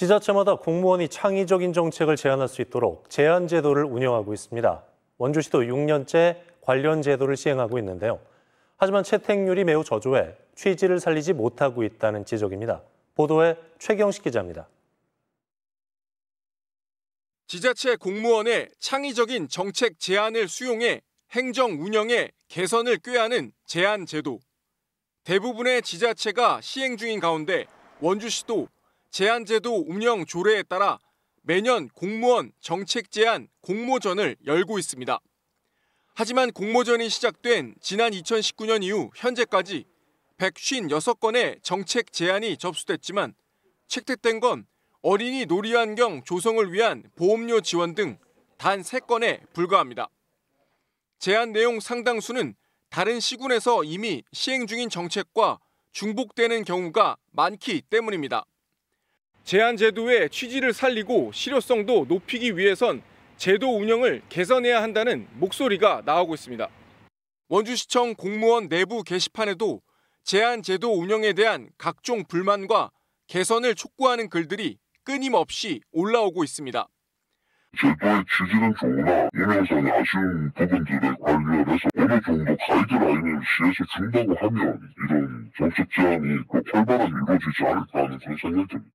지자체마다 공무원이 창의적인 정책을 제안할 수 있도록 제안 제도를 운영하고 있습니다. 원주시도 6년째 관련 제도를 시행하고 있는데요. 하지만 채택률이 매우 저조해 취지를 살리지 못하고 있다는 지적입니다. 보도에 최경식 기자입니다. 지자체 공무원의 창의적인 정책 제안을 수용해 행정 운영에 개선을 꾀하는 제안 제도. 대부분의 지자체가 시행 중인 가운데 원주시도 제한제도 운영 조례에 따라 매년 공무원 정책 제한 공모전을 열고 있습니다. 하지만 공모전이 시작된 지난 2019년 이후 현재까지 156건의 정책 제안이 접수됐지만 채택된 건 어린이 놀이환경 조성을 위한 보험료 지원 등 단 3건에 불과합니다. 제안 내용 상당수는 다른 시군에서 이미 시행 중인 정책과 중복되는 경우가 많기 때문입니다. 제한 제도의 취지를 살리고 실효성도 높이기 위해선 제도 운영을 개선해야 한다는 목소리가 나오고 있습니다. 원주시청 공무원 내부 게시판에도 제한 제도 운영에 대한 각종 불만과 개선을 촉구하는 글들이 끊임없이 올라오고 있습니다. 제도의 취지는 좋으나 운영상의 아쉬운 부분들에 관련해서 어느 정도 가이드라인을 시에서 준다고 하면 이런 정책 제한이 그 활발하게 이루어지지 않을까 하는 그런 생각이 듭니다.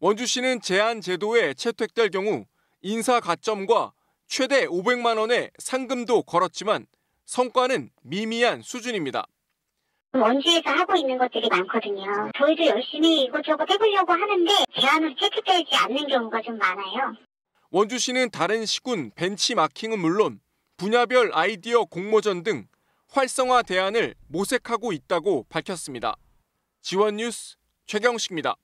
원주시는 제한 제도에 채택될 경우 인사 가점과 최대 500만 원의 상금도 걸었지만 성과는 미미한 수준입니다. 원주에서 하고 있는 것들이 많거든요. 저희도 열심히 이것저것 해보려고 하는데 제한으 채택되지 않는 경우가 좀 많아요. 원주시는 다른 시군 벤치마킹은 물론 분야별 아이디어 공모전 등 활성화 대안을 모색하고 있다고 밝혔습니다. 지원 뉴스 최경식입니다.